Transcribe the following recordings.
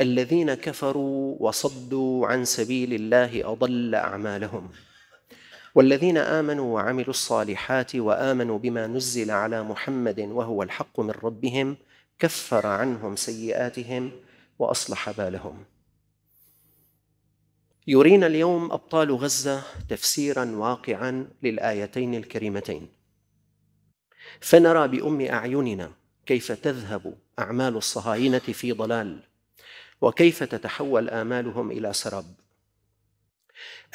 الذين كفروا وصدوا عن سبيل الله اضل اعمالهم والذين امنوا وعملوا الصالحات وامنوا بما نزل على محمد وهو الحق من ربهم كفر عنهم سيئاتهم واصلح بالهم يرينا اليوم ابطال غزه تفسيرا واقعا للايتين الكريمتين فنرى بام اعيننا كيف تذهب اعمال الصهاينه في ضلال وكيف تتحول آمالهم إلى سراب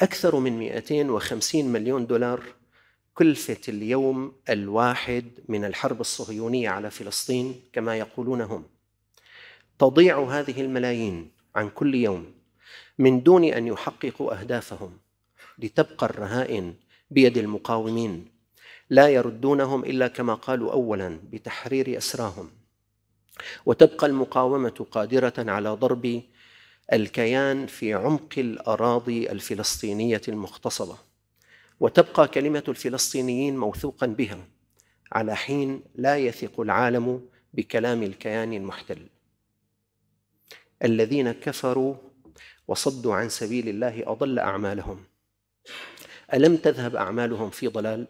أكثر من 250 مليون دولار كلفة اليوم الواحد من الحرب الصهيونية على فلسطين كما يقولون هم تضيع هذه الملايين عن كل يوم من دون أن يحققوا أهدافهم لتبقى الرهائن بيد المقاومين لا يردونهم إلا كما قالوا أولا بتحرير أسراهم وتبقى المقاومه قادره على ضرب الكيان في عمق الاراضي الفلسطينيه المغتصبه وتبقى كلمه الفلسطينيين موثوقا بها على حين لا يثق العالم بكلام الكيان المحتل الذين كفروا وصدوا عن سبيل الله اضل اعمالهم الم تذهب اعمالهم في ضلال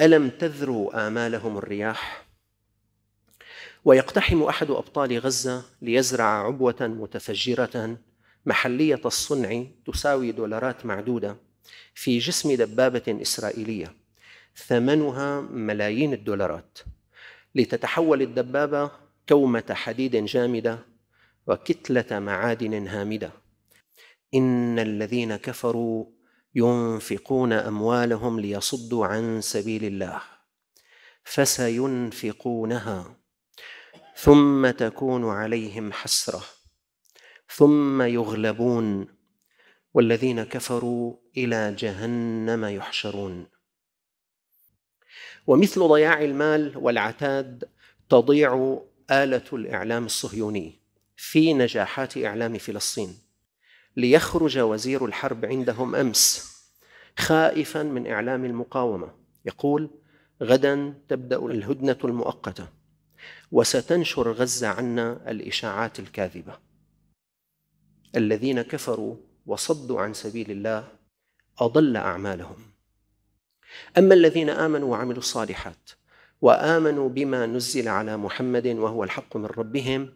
الم تذرو امالهم الرياح ويقتحم احد ابطال غزه ليزرع عبوه متفجره محليه الصنع تساوي دولارات معدوده في جسم دبابه اسرائيليه ثمنها ملايين الدولارات لتتحول الدبابه كومه حديد جامده وكتله معادن هامده ان الذين كفروا ينفقون اموالهم ليصدوا عن سبيل الله فسينفقونها ثم تكون عليهم حسره ثم يغلبون والذين كفروا الى جهنم يحشرون ومثل ضياع المال والعتاد تضيع اله الاعلام الصهيوني في نجاحات اعلام فلسطين ليخرج وزير الحرب عندهم امس خائفا من اعلام المقاومه يقول غدا تبدا الهدنه المؤقته وستنشر غزة عنا الإشاعات الكاذبة الذين كفروا وصدوا عن سبيل الله أضل أعمالهم أما الذين آمنوا وعملوا الصالحات وآمنوا بما نزل على محمد وهو الحق من ربهم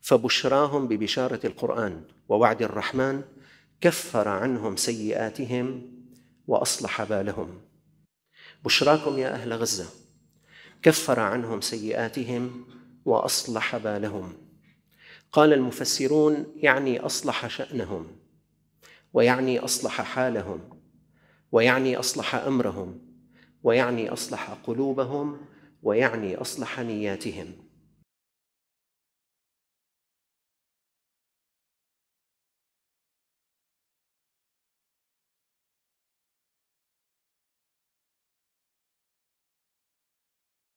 فبشراهم ببشارة القرآن ووعد الرحمن كفر عنهم سيئاتهم وأصلح بالهم بشراكم يا أهل غزة كفر عنهم سيئاتهم واصلح بالهم قال المفسرون يعني اصلح شانهم ويعني اصلح حالهم ويعني اصلح امرهم ويعني اصلح قلوبهم ويعني اصلح نياتهم